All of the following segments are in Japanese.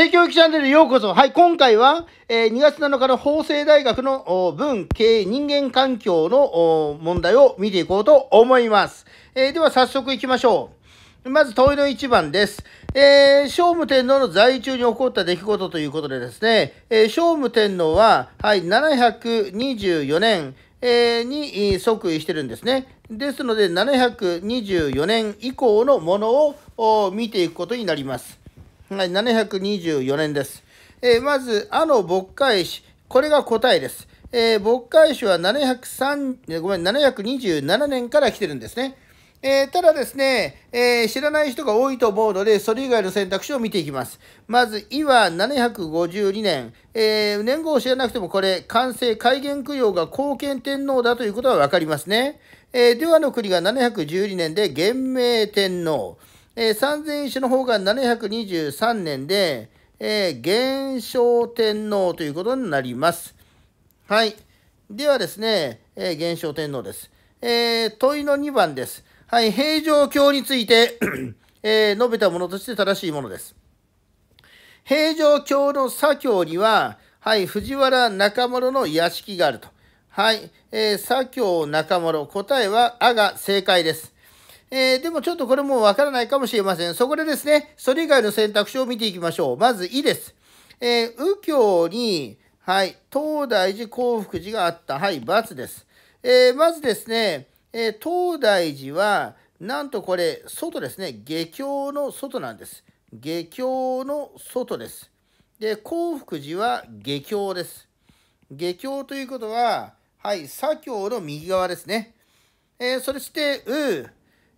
政教育チャンネルようこそ。はい、今回は、えー、2月7日の法政大学の文、経営、人間環境の問題を見ていこうと思います。えー、では早速行きましょう。まず問いの1番です。えー、聖武天皇の在位中に起こった出来事ということでですね、えー、聖武天皇は、はい、724年、えー、に即位してるんですね。ですので、724年以降のものを見ていくことになります。はい、724年です。えー、まず、あの牧会師、これが答えです。えー、牧会詩は703ごめん727年から来てるんですね。えー、ただですね、えー、知らない人が多いと思うので、それ以外の選択肢を見ていきます。まず、いは752年、えー、年号を知らなくてもこれ、完成開元供養が後見天皇だということはわかりますね。えー、ではの国が712年で元明天皇。えー、3001の方が723年で、えー、元正天皇ということになります。はい。ではですね、えー、元正天皇です。えー、問いの2番です。はい、平城京について えー、述べたものとして正しいものです。平城京の左京には、はい、藤原中丸の屋敷があると。はい、えー、左京中丸。答えは、あが正解です。えー、でもちょっとこれもわからないかもしれません。そこでですね、それ以外の選択肢を見ていきましょう。まず、いです。えー、右京に、はい、東大寺興福寺があった。はい、×です。えー、まずですね、え東大寺は、なんとこれ、外ですね。下京の外なんです。下京の外です。で、興福寺は下京です。下京ということは、はい、左京の右側ですね。えー、そして、う、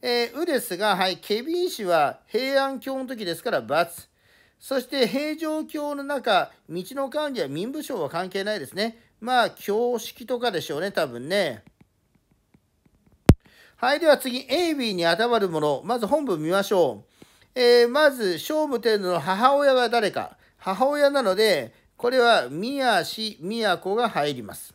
えー、うですが、はい、ケビン氏は平安京の時ですから罰そして平城京の中、道の管理は民部省は関係ないですね。まあ、京式とかでしょうね、多分ね。はい、では次、AB に当たるもの。まず本文見ましょう。えー、まず、聖武天皇の母親は誰か。母親なので、これは宮氏、宮子が入ります。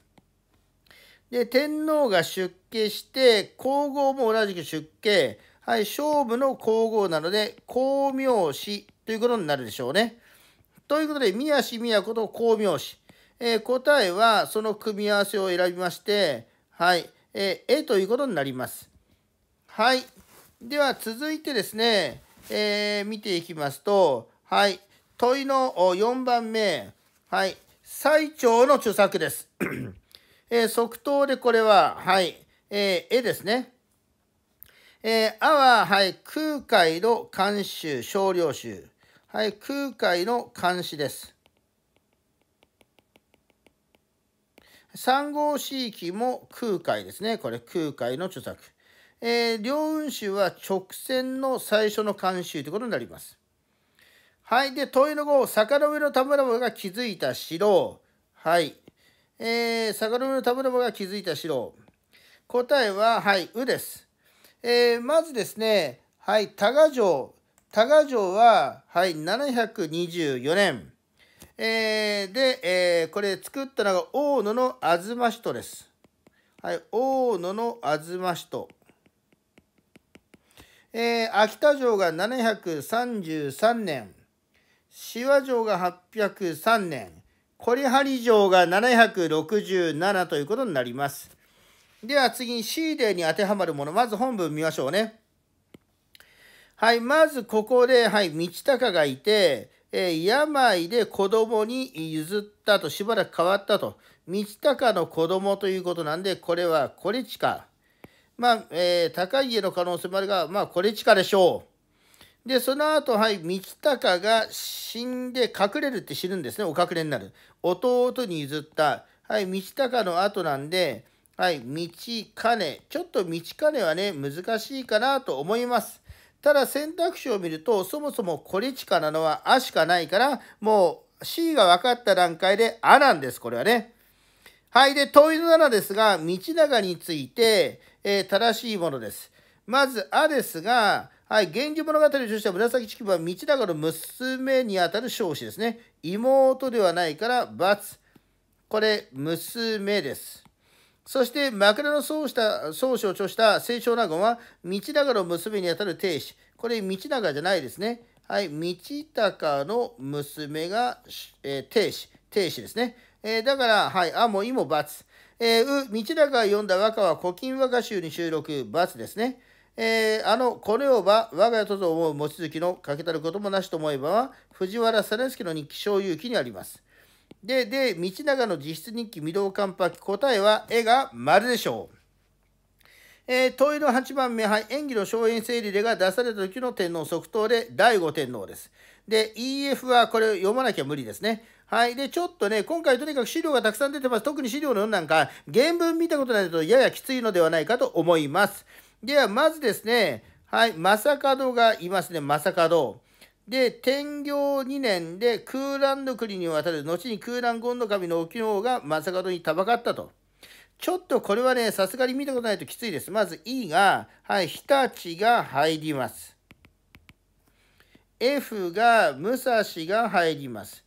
で、天皇が出家して、皇后も同じく出家。はい、勝負の皇后なので、光明氏ということになるでしょうね。ということで、宮氏都と光明氏。えー、答えは、その組み合わせを選びまして、はい、えー、えということになります。はい。では、続いてですね、えー、見ていきますと、はい、問いの4番目、はい、最長の著作です。えー、即答でこれは、はい、えー、絵ですね。えー、あは、はい、空海の監修、少量集。はい、空海の監視です。三号四域も空海ですね。これ空海の著作。えー、両運は直線の最初の慣習ということになります。はい。で、問いの後、坂の上の田村が築いた城。はい。えー、坂上の田村が気づいた城。答えは、はい、うです。えー、まずですね、はい、多賀城。多賀城は、はい、724年。えー、で、えー、これ作ったのが大野の東人です。はい、大野の東人。えー、秋田城が733年、紫波城が803年、これ針城が767ということになります。では次に C デーに当てはまるもの、まず本文見ましょうね。はい、まずここで、はい、道隆がいて、えー、病で子供に譲ったと、しばらく変わったと。道隆の子供ということなんで、これはコれチカ。まあ、えー、高家の可能性もあるが、まあ、コれチカでしょう。で、その後、はい、道隆が死んで隠れるって死ぬんですね。お隠れになる。弟に譲った。はい、道隆の後なんで、はい、道金。ちょっと道金はね、難しいかなと思います。ただ選択肢を見ると、そもそもこれちかなのはあしかないから、もう C が分かった段階であなんです、これはね。はい、で、問いの7ですが、道長について、えー、正しいものです。まず、あですが、はい、源氏物語としては紫式部は道長の娘にあたる彰子ですね。妹ではないから×。これ、娘です。そして、枕草子を著した清少納言は、道長の娘にあたる亭主。これ、道長じゃないですね。はい、道高の娘が、亭主、亭主ですね。だから、はい、あもいも×。う、道長が読んだ和歌は古今和歌集に収録、×ですね。えー、あの、これをば、我が家とぞ思う望月のかけたることもなしと思えば、藤原定助の日記、小遊記にあります。で、で、道長の実質日記、未動関白記、答えは、絵が丸でしょう。えー、問いの8番目、はい、演技の荘園整理例が出された時の天皇即答で、第五天皇です。で、EF はこれ読まなきゃ無理ですね。はい。で、ちょっとね、今回とにかく資料がたくさん出てます。特に資料の4なんか、原文見たことないとややきついのではないかと思います。では、まずですね、はい、正門がいますね、正門。で、天行2年で空欄の国に渡る、後に空欄権の神の沖の方が正門にたばかったと。ちょっとこれはね、さすがに見たことないときついです。まず E が、はい、日立が入ります。F が武蔵が入ります。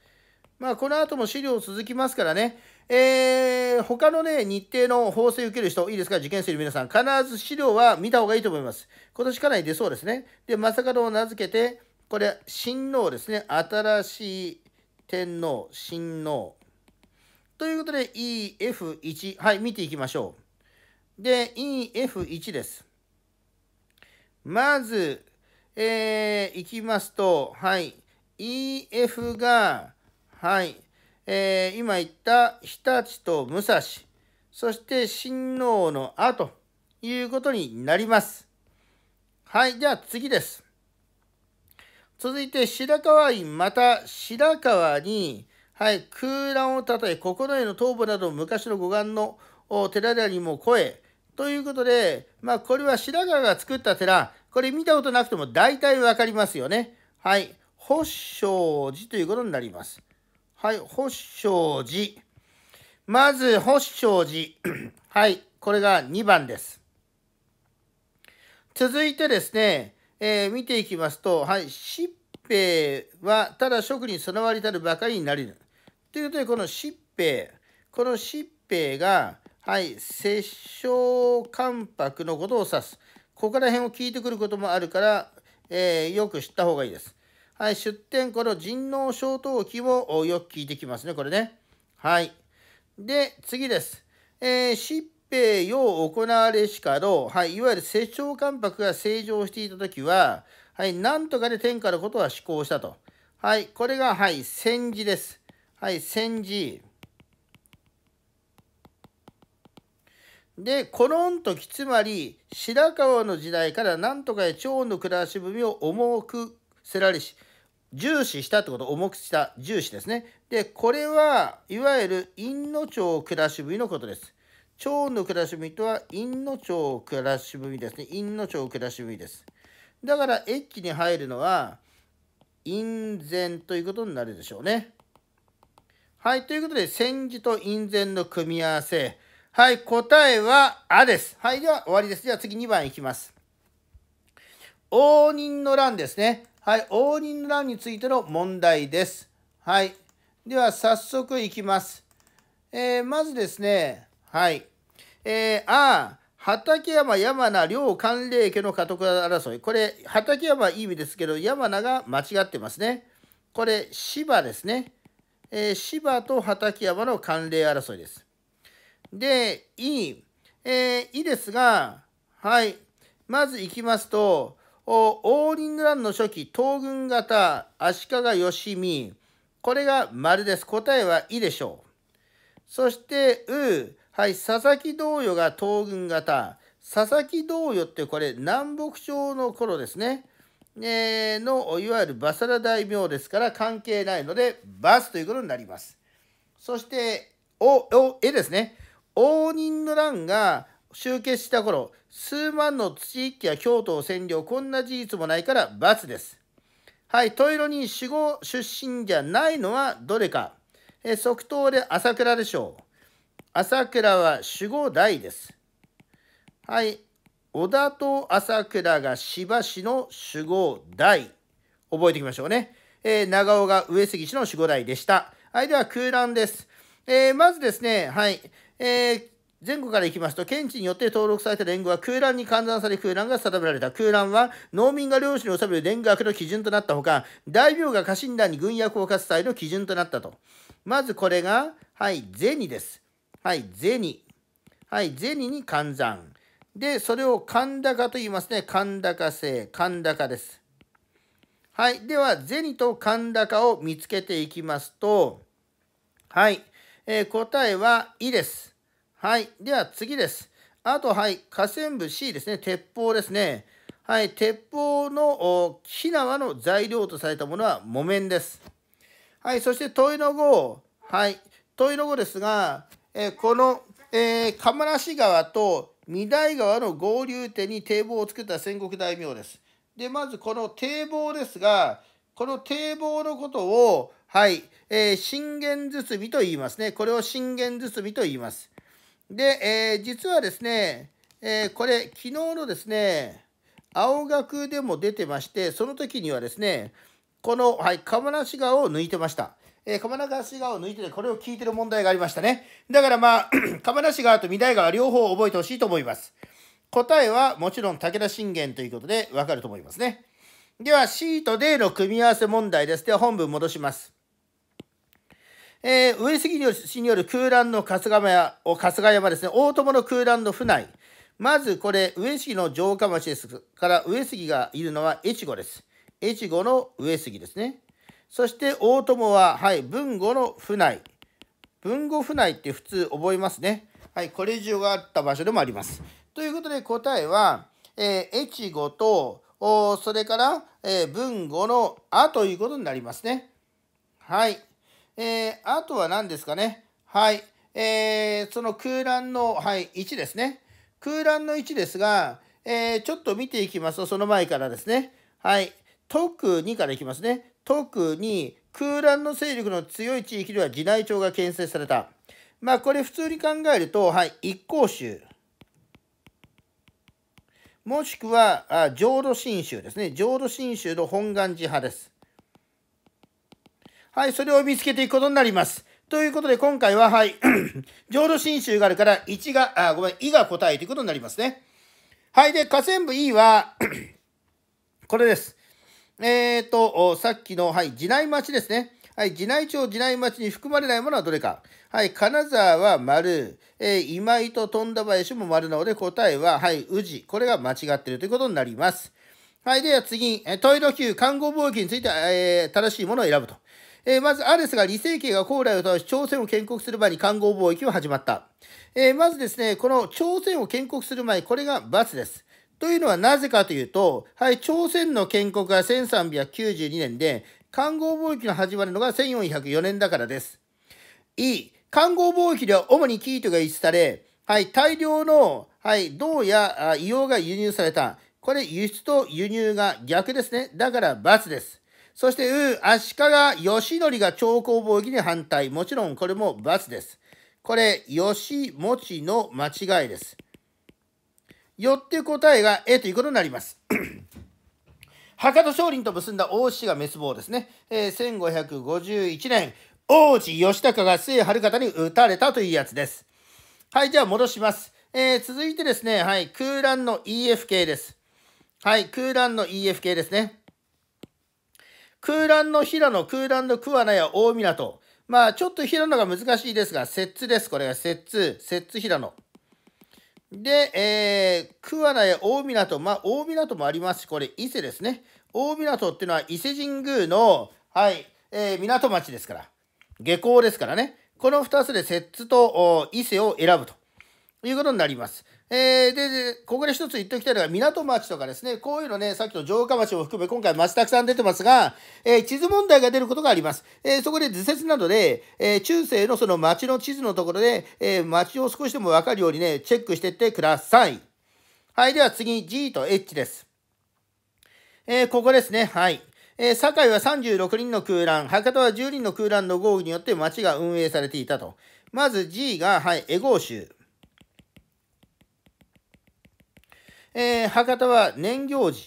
まあ、この後も資料続きますからね、えー、他のね、日程の法制受ける人、いいですか、受験生の皆さん、必ず資料は見た方がいいと思います。今年かなり出そうですね。で、正門を名付けて、これ、新王ですね。新しい天皇、新王。ということで、EF1。はい、見ていきましょう。で、EF1 です。まず、えー、いきますと、はい、EF が、はい、えー、今言った日立と武蔵、そして親王のあということになります。はい、じゃあ次です。続いて白河院、また白河に、はい、空欄をたたえ、九重の頭部など昔の護岸の寺々にも越え、ということで、まあ、これは白河が作った寺、これ見たことなくても大体わかりますよね。はい、法証寺ということになります。はい、保証寺。まず、保証寺。はい、これが2番です。続いてですね、えー、見ていきますと、はい、疾病はただ職に備わりたるばかりになりる。ということで、この疾病、この疾病が、はい、摂生関白のことを指す。ここら辺を聞いてくることもあるから、えー、よく知った方がいいです。はい、出典、この人脳症等器をよく聞いてきますね、これね。はい。で、次です。えー、疾病を行われしかろう。はい、いわゆる摂政関白が正常していたときは、はい、なんとかで天下のことは施行したと。はい、これが、はい、戦時です。はい、戦時。で、このんとき、つまり、白河の時代からなんとかへ長の暮らしぶみを重くせられし、重視したってこと重くした重視ですね。で、これはいわゆる陰の腸暮らしぶりのことです。腸の暮らしぶりとは陰の腸暮らしぶりですね。陰の腸暮らしぶりです。だからエッチに入るのは陰前ということになるでしょうね。はい、ということで、戦時と陰前の組み合わせ。はい、答えはあです。はい、では終わりです。では次2番いきます。応仁の乱ですね。はい、応仁の乱についての問題です。はい。では、早速いきます。えー、まずですね、はい。えー、あ畠山山名両寒冷家の家督争い。これ、畠山いい意味ですけど、山名が間違ってますね。これ、芝ですね。えー、芝と畠山の寒冷争いです。で、いい。えー、いいですが、はい。まずいきますと、オーリングランの初期東軍型足利義美これが丸です答えはいいでしょうそしてうはい佐々木同様が東軍型佐々木同様ってこれ南北朝の頃ですねえのいわゆるバサラ大名ですから関係ないのでバスということになりますそしておおえですね応仁の乱が集結した頃、数万の土一揆や京都を占領、こんな事実もないから×です。はい、トイに守護出身じゃないのはどれか。え即答で朝倉でしょう。朝倉は守護代です。はい、織田と朝倉がしばしの守護代。覚えておきましょうね。えー、長尾が上杉氏の守護代でした。はい、では空欄です。えー、まずですね、はい、えー前後から行きますと、検地によって登録された連合は空欄に換算され空欄が定められた。空欄は農民が領主に収める連合の基準となったほか、大名が家臣団に軍役を課す際の基準となったと。まずこれが、はい、銭です。はい、銭。はい、銭に換算。で、それを神高と言いますね。神高制、神高です。はい、では、銭と神高を見つけていきますと、はい、えー、答えは、いです。はい。では次です。あと、はい。河川部 C ですね。鉄砲ですね。はい。鉄砲の火縄の材料とされたものは木綿です。はい。そして問いの5。はい。問いの5ですが、えー、この、えー、釜無川と御台川の合流点に堤防を作った戦国大名です。で、まずこの堤防ですが、この堤防のことを、はい、えー、信玄包みと言いますね。これを信玄包みと言います。で、えー、実はですね、えー、これ、昨日のですね、青学でも出てまして、その時にはですね、この、はい、釜無川を抜いてました。えー、釜無川を抜いてて、これを聞いてる問題がありましたね。だからまあ、釜 無川と御台川両方覚えてほしいと思います。答えはもちろん武田信玄ということでわかると思いますね。では C と D の組み合わせ問題です。では本文戻します。えー、上杉氏による空欄の春日山を春日山ですね、大友の空欄の府内。まずこれ、上杉の城下町ですから、上杉がいるのは越後です。越後の上杉ですね。そして大友は、はい、文後の府内。文後府内って普通覚えますね。はい、これ以上があった場所でもあります。ということで答えは、えー、越後と、おそれから、えー、文後の「あ」ということになりますね。はい。えー、あとは何ですかね。はい。えー、その空欄の、はい、1ですね。空欄の1ですが、えー、ちょっと見ていきますと、その前からですね。はい。特にからいきますね。特に空欄の勢力の強い地域では地内庁が建設された。まあこれ普通に考えると、はい、一向宗。もしくは、あ浄土真宗ですね。浄土真宗の本願寺派です。はい、それを見つけていくことになります。ということで、今回は、はい、浄土真宗があるから、1が、あ、ごめん、いが答えということになりますね。はい、で、下線部 E は、これです。えっ、ー、と、さっきの、はい、地内町ですね。はい、地内町、地内町に含まれないものはどれか。はい、金沢は丸、えー、今井と富田林も丸なので、答えは、はい、宇治。これが間違っているということになります。はい、では次、トイロ級、看護貿易について、えー、正しいものを選ぶと。えー、まず、アレスが李成慶が高麗を倒し、朝鮮を建国する前に官合貿易を始まった。えー、まずですね、この朝鮮を建国する前、これが罰です。というのはなぜかというと、はい、朝鮮の建国が1392年で、官合貿易の始まるのが1404年だからです。E、官合貿易では主に生糸が輸出され、はい、大量の、はい、銅や硫黄が輸入された。これ、輸出と輸入が逆ですね。だから、罰です。そして、う、足利義則が長江貿易に反対。もちろんこれも罰です。これ、義持の間違いです。よって答えがえということになります。博多商人と結んだ大志が滅亡ですね。えー、1551年、王子義高が末春方に撃たれたというやつです。はい、じゃあ戻します。えー、続いてですね、はい、空欄の EF k です。はい、空欄の EF k ですね。空欄の平野、空欄の桑名や大港。まあ、ちょっと平野が難しいですが、摂津です。これが摂津、摂津平野。で、えー、桑名や大港。まあ、大港もありますし、これ伊勢ですね。大港っていうのは伊勢神宮の、はい、えー、港町ですから。下校ですからね。この二つで摂津と伊勢を選ぶと。いうことになります。えー、で、ここで一つ言っておきたいのが、港町とかですね、こういうのね、さっきの城下町を含め、今回町たくさん出てますが、えー、地図問題が出ることがあります。えー、そこで図説などで、えー、中世のその町の地図のところで、えー、町を少しでも分かるようにね、チェックしていってください。はい、では次、G と H です。えー、ここですね、はい。えー、堺は36人の空欄、博多は10人の空欄の豪雨によって町が運営されていたと。まず G が、はい、エゴー州。えー、博多は年行寺。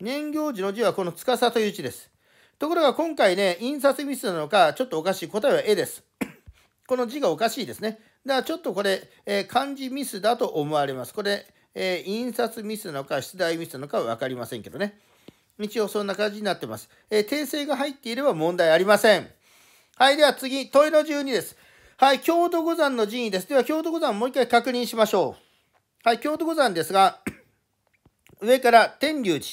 年行寺の字はこの司という字です。ところが今回ね、印刷ミスなのか、ちょっとおかしい。答えは絵です。この字がおかしいですね。だからちょっとこれ、えー、漢字ミスだと思われます。これ、えー、印刷ミスなのか、出題ミスなのかは分かりませんけどね。一応そんな感じになってます。えー、訂正が入っていれば問題ありません。はい、では次、問いの12です。はい、京都五山の順位です。では、京都五山もう一回確認しましょう。はい、京都五山ですが、上から天龍寺、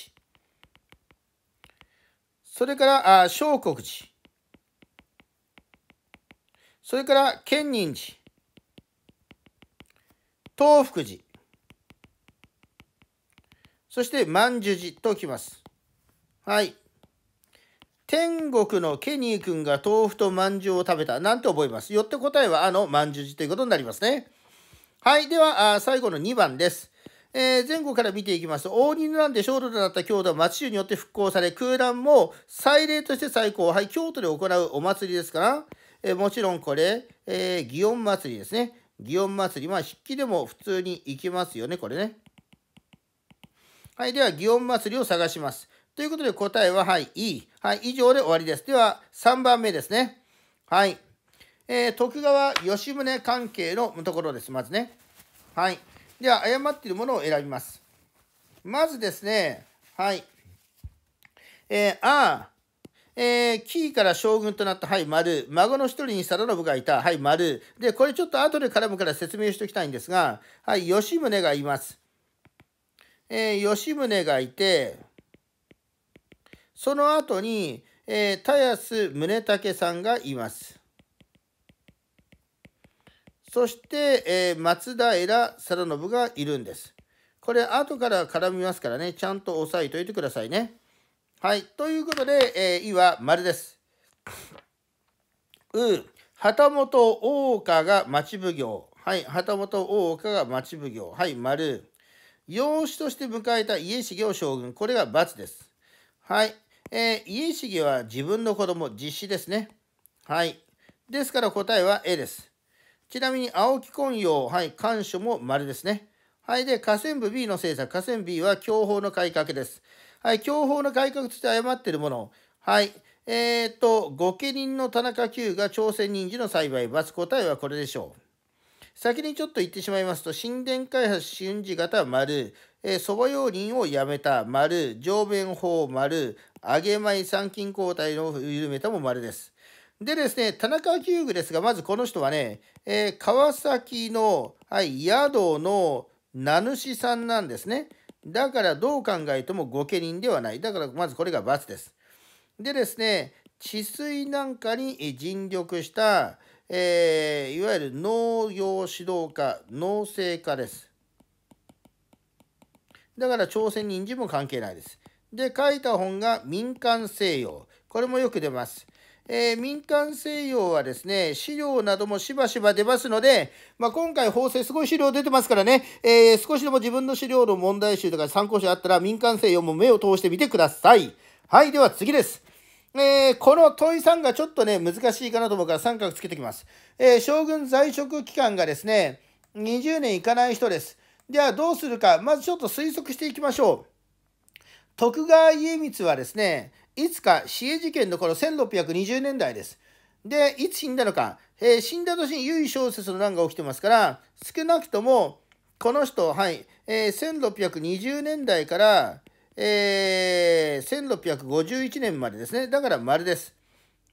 それからあ国寺、それから建仁寺、東福寺、そして万寿寺ときます。はい。天国のケニー君が豆腐と饅頭を食べた。なんて覚えます。よって答えはあの饅頭寺ということになりますね。はい。では、あ最後の2番です。えー、前後から見ていきますと、応仁の乱で焦土となった京都は町中によって復興され、空欄も祭礼として最高はい、京都で行うお祭りですから、えー、もちろんこれ、えー、祇園祭りですね。祇園祭り、まあ、筆記でも普通に行きますよね、これね。はい。では、祇園祭りを探します。ということで答えは、はい、E。はい、以上で終わりです。では、3番目ですね。はい。えー、徳川吉宗関係のところです、まずね。はい。では、誤っているものを選びます。まずですね、はい。えー、あえー、キーから将軍となった、はい、丸。孫の一人に定信がいた、はい、丸。で、これちょっと後で絡むから説明しておきたいんですが、はい、吉宗がいます。えー、吉宗がいて、その後に、えー、田安宗武さんがいます。そして、えー、松平定信がいるんです。これ、後から絡みますからね、ちゃんと押さえておいてくださいね。はい。ということで、えー、いは丸です。う、旗本大岡が町奉行。はい。旗本大岡が町奉行。はい、丸。養子として迎えた家重を将軍。これが×です。はい。えー、家重は自分の子供、実子ですね。はい。ですから答えは A です。ちなみに青木根葉、はい、官所も丸ですね。はい、で、河川部 B の政策、河川 B は享保の改革です。はい、享保の改革として誤っているもの、はい、えー、っと、御家人の田中九が朝鮮人参の栽培、罰答えはこれでしょう。先にちょっと言ってしまいますと、神殿開発瞬時型丸、そば、え用林をやめた丸、上弁法丸、揚げ米参勤交代を緩めたも丸です。でですね、田中遊具ですが、まずこの人はね、えー、川崎の、はい、宿の名主さんなんですね。だからどう考えても御家人ではない。だからまずこれが×です。でですね、治水なんかに尽力した、えー、いわゆる農業指導家、農政家です。だから朝鮮人参も関係ないです。で、書いた本が民間西洋。これもよく出ます。えー、民間西洋はですね、資料などもしばしば出ますので、まあ、今回法制すごい資料出てますからね、えー、少しでも自分の資料の問題集とか参考書あったら、民間西洋も目を通してみてください。はい、では次です。えー、この問い3がちょっとね、難しいかなと思うから三角つけてきます。え将軍在職期間がですね、20年いかない人です。ではどうするか、まずちょっと推測していきましょう。徳川家光はですね、いつか死刑事件の頃1620年代です。で、いつ死んだのか、えー、死んだ年に優位小説の乱が起きてますから、少なくとも、この人、はい、えー、1620年代から、えー、1651年までですね。だから丸です。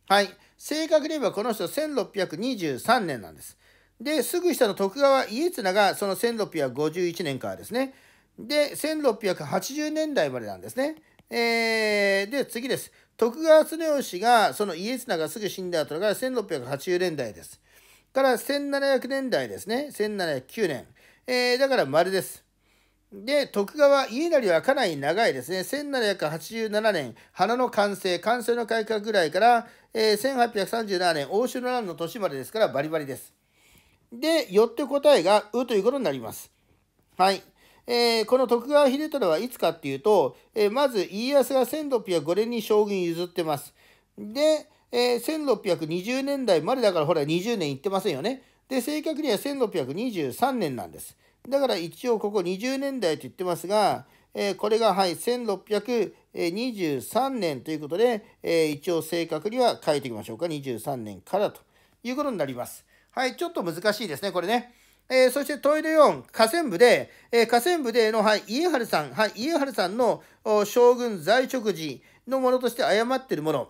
はい。正確に言えばこの人1623年なんです。で、すぐ下の徳川家綱がその1651年からですね。で、1680年代までなんですね。えー、で、次です。徳川常吉が、その家綱がすぐ死んだ後が1680年代です。から1700年代ですね。1709年。えー、だから丸です。で、徳川家成はかなり長いですね。1787年、花の完成、完成の改革ぐらいから、えー、1837年、欧州の乱の年までですから、バリバリです。で、よって答えが、うということになります。はい。えー、この徳川秀忠はいつかっていうと、えー、まず家康が1605年に将軍譲ってます。で、えー、1620年代までだからほら20年いってませんよね。で、正確には1623年なんです。だから一応ここ20年代と言ってますが、えー、これがはい、1623年ということで、えー、一応正確には書いていきましょうか。23年からということになります。はい、ちょっと難しいですね、これね。えー、そしてトイレ4、河川部で、えー、河川部での、はい、家治さん、はい、家春さんの将軍在職時のものとして誤っているもの。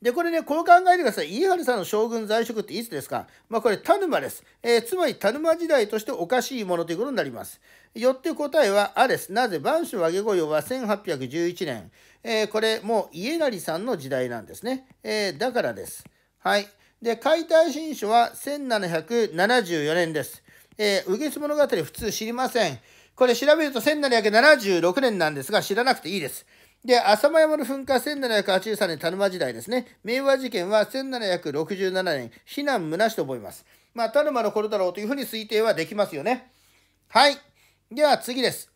で、これね、こう考えてください。家治さんの将軍在職っていつですかまあ、これ、田沼です。えー、つまり、田沼時代としておかしいものということになります。よって答えは、あです。なぜ、万種和げ御用は1811年。えー、これ、もう家成さんの時代なんですね。えー、だからです。はい。で、解体新書は1774年です。えー、ウゲス物語普通知りません。これ調べると1776年なんですが、知らなくていいです。で、浅間山の噴火1783年、田沼時代ですね。明和事件は1767年、避難むなしと思います。まあ、田沼の頃だろうというふうに推定はできますよね。はい。では次です。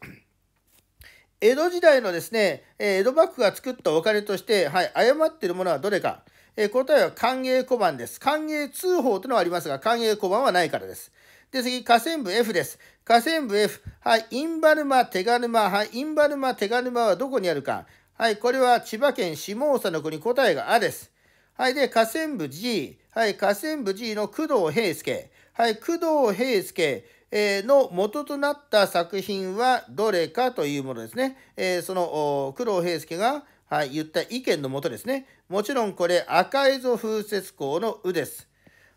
江戸時代のですね、江戸幕府が作ったお金として、はい、誤っているものはどれか。え答えは歓迎小判です。歓迎通報というのはありますが、歓迎小判はないからです。で、次、河川部 F です。河川部 F。はい、インバルマ、手軽沼。はい、インバルマ、手軽沼はどこにあるか。はい、これは千葉県下総の国、答えがあです。はい、で、河川部 G。はい、河川部 G の工藤平介。はい、工藤平介。えの元となった作品はどれかというものですね。えー、その工藤平介が、はい、言った意見のもとですね。もちろんこれ、赤蝦夷風雪港の「う」です。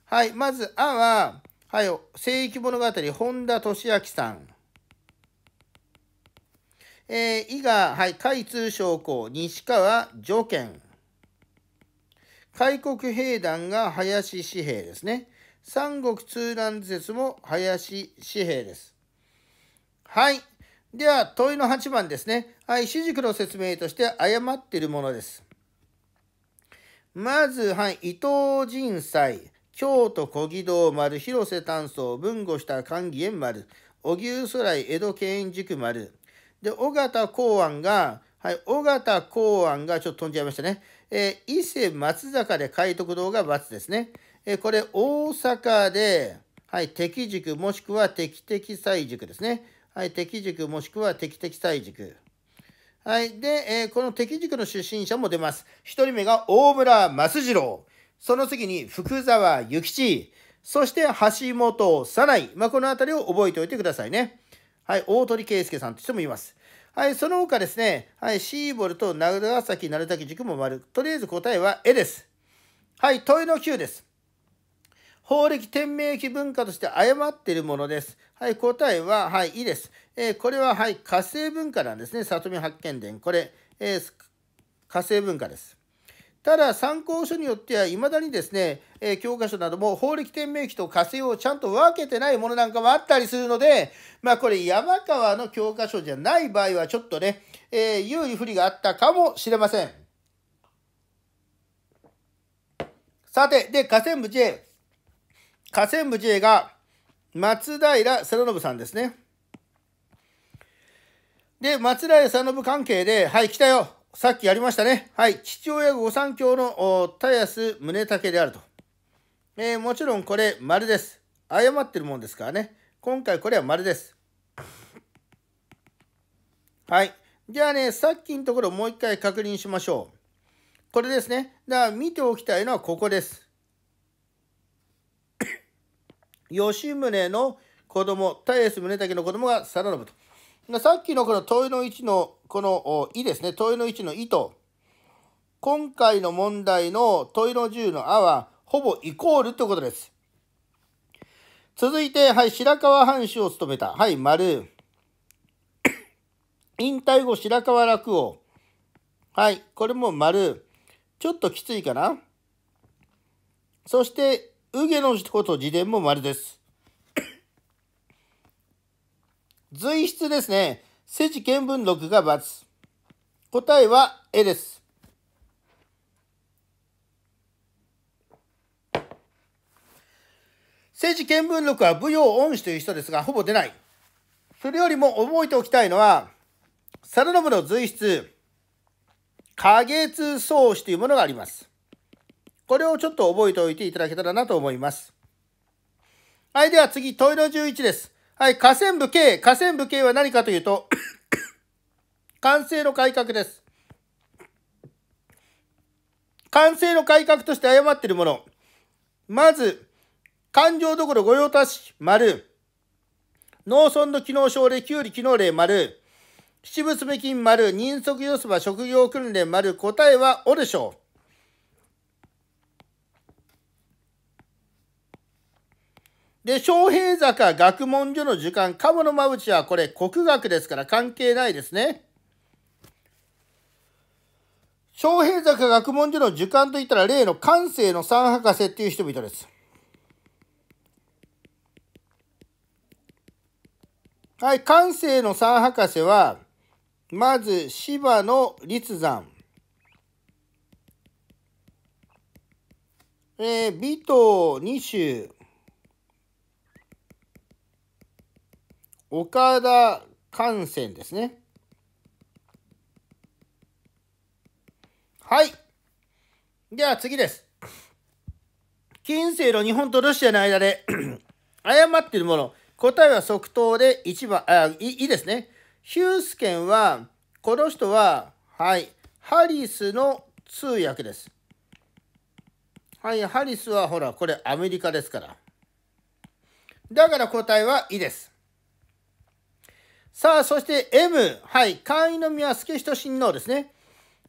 はい、まず「あ」は、はい、聖域物語、本田俊明さん。えー、伊賀、はい、海通商工、西川、助賢。開国兵団が林紙幣ですね。三国通乱説も林紙幣です。はい。では問いの8番ですね。はい、主軸の説明として誤っているものです。まず、はい、伊藤仁斎、京都小義堂丸、広瀬丹僧、文後した寛義園丸、荻生空井、江戸県塾丸。で、尾形公安が、はい、尾形公安がちょっと飛んじゃいましたね。えー、伊勢松坂で海徳堂が×ですね。えー、これ、大阪で、はい、敵塾もしくは敵敵祭塾ですね。はい、敵軸もしくは敵敵対軸。はい。で、えー、この敵軸の出身者も出ます。1人目が大村益次郎。その次に福沢諭吉。そして橋本早苗。まあ、この辺りを覚えておいてくださいね。はい。大鳥圭介さんとしてもいます。はい。その他ですね、はい。シーボルと長崎鳴滝塾も丸。とりあえず答えは絵です。はい。問いの9です。法暦天命期文化として誤っているものです。はい、答えは、はい、いいです。えー、これは、はい、火星文化なんですね。里見八犬伝。これ、えー、火星文化です。ただ、参考書によっては、いまだにですね、えー、教科書なども法暦天命期と火星をちゃんと分けてないものなんかもあったりするので、まあ、これ、山川の教科書じゃない場合は、ちょっとね、えー、有利不利があったかもしれません。さて、で、河川部 J。河川部 J が松平定信さんですね。で、松平定信関係で、はい、来たよ。さっきやりましたね。はい、父親御三教の田安宗武であると。えー、もちろんこれ、丸です。誤ってるもんですからね。今回これは丸です。はい。じゃあね、さっきのところもう一回確認しましょう。これですね。だから見ておきたいのはここです。吉宗の子供、田安宗武の子供が定信と。さっきのこの問いの1のこの「い」ですね、問いの1の「い」と、今回の問題の問いの10の「あ」は、ほぼイコールということです。続いて、はい、白河藩主を務めた、はい、丸。引退後、白河落語。はい、これも丸。ちょっときついかな。そして、右下の一言自伝も丸です。随筆ですね。世知見聞録が×。答えは絵です。世知見聞録は舞踊恩師という人ですが、ほぼ出ない。それよりも覚えておきたいのは、猿信の随筆、影通草子というものがあります。これをちょっと覚えておいていただけたらなと思います。はい、では次、トイの11です。はい、河川部 K。河川部 K は何かというと、完成の改革です。完成の改革として誤っているもの。まず、環状どころ御用達、丸。農村の機能奨励、給料機能例、丸。七物目金、丸。人足よすば、職業訓練、丸。答えは、おでしょう。で、昌平坂学問所の受間、鴨の真淵はこれ国学ですから関係ないですね。昌平坂学問所の受間といったら例の関西の三博士っていう人々です。はい、関西の三博士は、まず芝の立山。えー、尾藤二州。岡田観戦ですね。はい。では次です。近世の日本とロシアの間で 誤っているもの。答えは即答で一番、あ、いいですね。ヒュースケンは、この人は、はい、ハリスの通訳です。はい、ハリスはほら、これアメリカですから。だから答えはいいです。さあ、そして M。はい。簡易の宮助人親王ですね。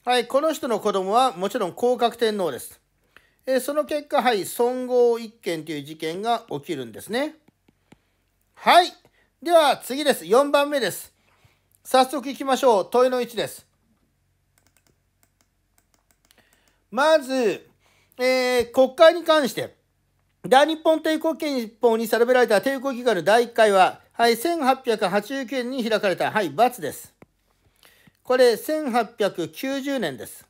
はい。この人の子供はもちろん降格天皇です。えー、その結果、はい。孫号一件という事件が起きるんですね。はい。では次です。4番目です。早速いきましょう。問いの1です。まず、えー、国会に関して、大日本帝国憲法に定められた帝国議会の第1回は、はい、1889年に開かれた、はい、×です。これ、1890年です。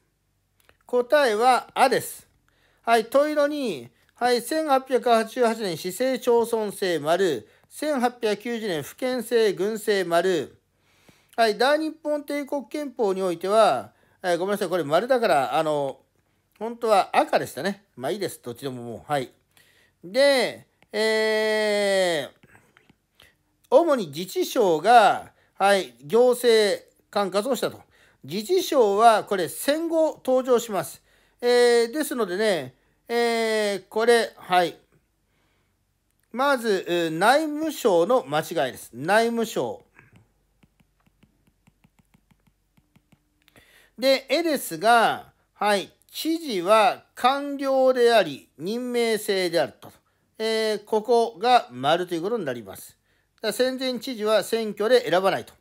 答えは、あです。はい、問いのに、はい、1888年、市政町村制丸、1890年、府県制軍制丸、はい、大日本帝国憲法においては、えー、ごめんなさい、これ丸だから、あの、本当は赤でしたね。まあいいです、どっちでももう。はい。で、えー、主に自治省が、はい、行政管轄をしたと。自治省はこれ戦後登場します。えー、ですのでね、えー、これ、はい。まず、内務省の間違いです。内務省。で、絵ですが、はい、知事は官僚であり、任命制であると。えー、ここが丸ということになります。戦前知事は選挙で選ばないと。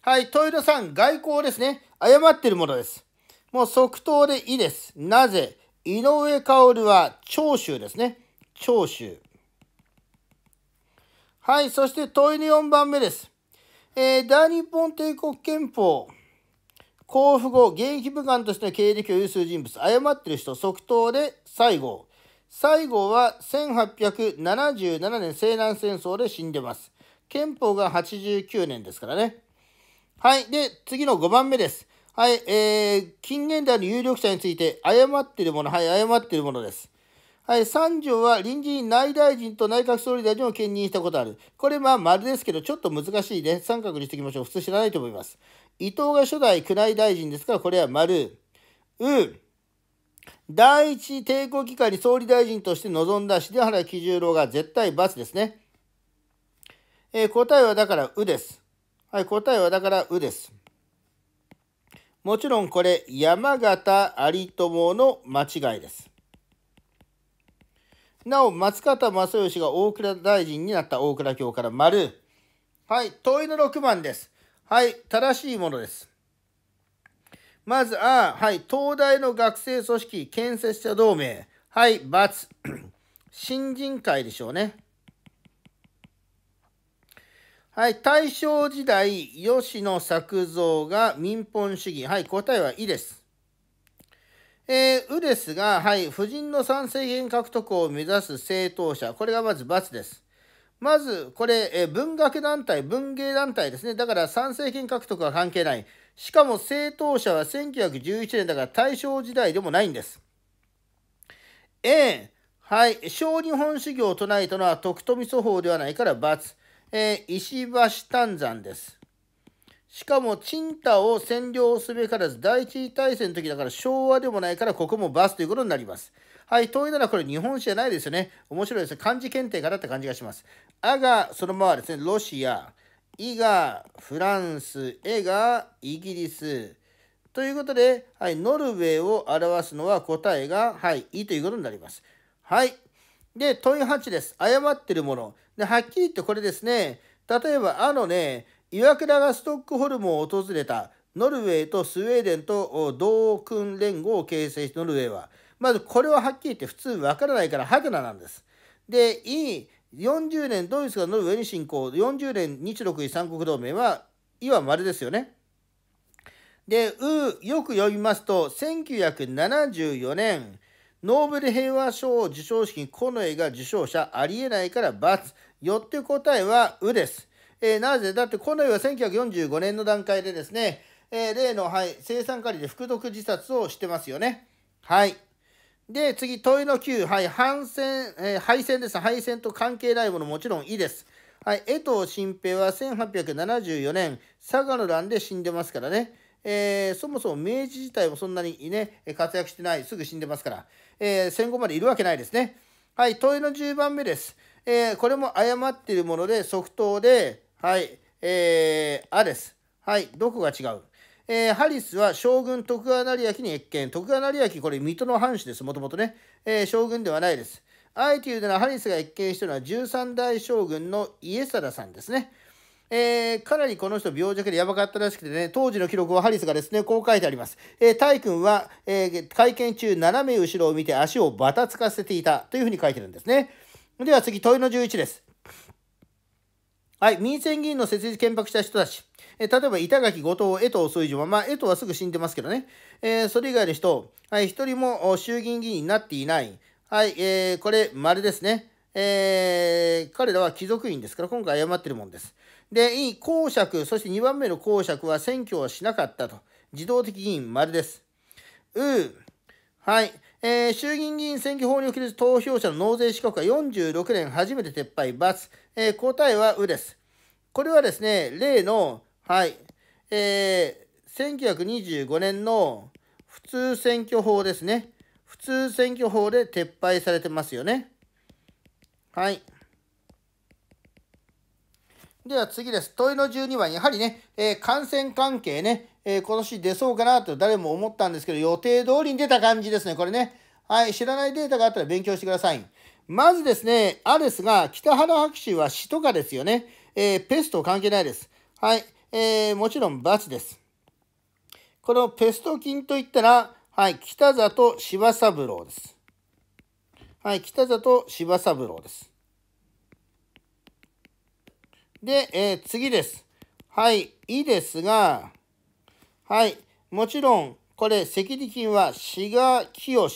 はい、豊田さん、外交ですね。誤っているものです。もう即答でいいです。なぜ井上薫は長州ですね。長州。はい、そして問いの4番目です。えー、大日本帝国憲法交付後、現役武官としての経歴を有する人物、誤ってる人、即答で最後。最後は1877年西南戦争で死んでます。憲法が89年ですからね。はい。で、次の5番目です。はい。えー、近現代の有力者について、誤っているもの。はい、誤っているものです。はい。3条は臨時に内大臣と内閣総理大臣を兼任したことある。これ、まあ、丸ですけど、ちょっと難しいね。三角にしておきましょう。普通知らないと思います。伊藤が初代宮内大臣ですから、これは丸。うん。第一抵抗機会に総理大臣として臨んだ重原喜十郎が絶対罰ですね。えー、答えはだから「う」です。はい、答えはだから「う」です。もちろんこれ山形有朋の間違いです。なお、松方正義が大倉大臣になった大倉卿から丸。はい、問いの6番です。はい、正しいものです。まずあ、はい、東大の学生組織建設者同盟。はい、×。新人会でしょうね。はい、大正時代、吉野作造が民本主義。はい、答えは「い」です。えー、うですが、はい、婦人の参政権獲得を目指す政党者。これがまず×です。まず、これ、えー、文学団体、文芸団体ですね。だから参政権獲得は関係ない。しかも政党者は1911年だから大正時代でもないんです。A、はい、小日本主義を唱えたのは徳富祖法ではないから×、えー、石橋丹山です。しかも、賃太を占領すべからず、第一次大戦の時だから昭和でもないから、ここもバスということになります。はい、遠いならこれ日本史じゃないですよね。面白いですね。漢字検定かなって感じがします。あが、そのままですね、ロシア。いがフランス、えがイギリス。ということで、はい、ノルウェーを表すのは答えが、はい、いということになります。はい。で、問い8です。誤ってるもの。で、はっきり言ってこれですね。例えば、あのね、岩倉がストックホルムを訪れたノルウェーとスウェーデンと同訓連合を形成したノルウェーは。まず、これははっきり言って普通わからないから、ハテナなんです。で、いい、40年ドイツがノルウェーに侵攻40年日独伊三国同盟はいわまれですよね。で「う」よく読みますと1974年ノーベル平和賞授賞式に近衛が受賞者ありえないから×よって答えは「う」です。えー、なぜだって近衛は1945年の段階でですね、えー、例の、はい、生産管理で服毒自殺をしてますよね。はいで、次、問いの9。はい、反戦、えー、敗戦です。敗戦と関係ないもの、もちろんいいです。はい、江藤新平は1874年、佐賀の乱で死んでますからね。えー、そもそも明治自体もそんなにね、活躍してない、すぐ死んでますから、えー、戦後までいるわけないですね。はい、問いの10番目です。えー、これも誤っているもので、即答で、はい、えー、あです。はい、どこが違うえー、ハリスは将軍徳川成明に謁見。徳川成明、これ、水戸の藩主です、もともとね、えー、将軍ではないです。あえて言うなら、ハリスが謁見したのは13代将軍の家定さんですね。えー、かなりこの人病弱でやばかったらしくてね、当時の記録はハリスがですね、こう書いてあります。えー、タイ君は、えー、会見中斜め後ろを見て足をばたつかせていたというふうに書いてるんですね。では次、問いの11です。はい、民選議員の設立建白した人たち。え例えば、板垣、後藤、江藤、い島。まあ、江藤はすぐ死んでますけどね。えー、それ以外の人、はい、一人も衆議院議員になっていない。はい、えー、これ、丸ですね。えー、彼らは貴族院ですから、今回謝ってるもんです。で、い公爵、そして2番目の公爵は選挙はしなかったと。自動的議員、丸です。うー。はい。えー、衆議院議員選挙法における投票者の納税資格は46年初めて撤廃×、えー、答えは「う」です。これはですね、例の、はい、えー、1925年の普通選挙法ですね。普通選挙法で撤廃されてますよね。はい。では次です。問いの12番、やはりね、えー、感染関係ね、えー、今年出そうかなと誰も思ったんですけど、予定通りに出た感じですね、これね。はい、知らないデータがあったら勉強してください。まずですね、あですが、北原博士は死とかですよね。えー、ペスト関係ないです。はい、えー、もちろん罰です。このペスト菌といったら、はい、北里柴三郎です。はい、北里柴三郎です。で、えー、次です。はい、いですが、はい。もちろん、これ、赤痢菌は、志賀清。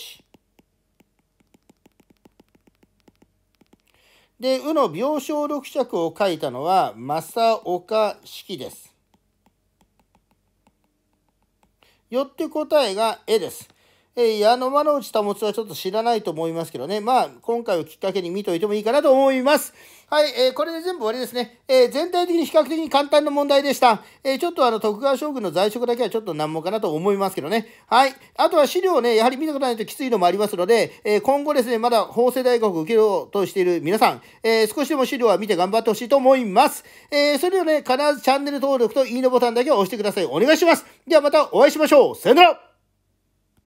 で、うの病床六尺を書いたのは、正岡式です。よって答えが絵です。え矢野間の内保はちょっと知らないと思いますけどね。まあ、今回をきっかけに見といてもいいかなと思います。はい、えー、これで全部終わりですね。えー、全体的に比較的に簡単な問題でした。えー、ちょっとあの、徳川将軍の在職だけはちょっと難問かなと思いますけどね。はい。あとは資料をね、やはり見たことないときついのもありますので、え今後ですね、まだ法政大学を受けようとしている皆さん、え少しでも資料は見て頑張ってほしいと思います。えそれをね、必ずチャンネル登録といいねボタンだけを押してください。お願いします。ではまたお会いしましょう。さよなら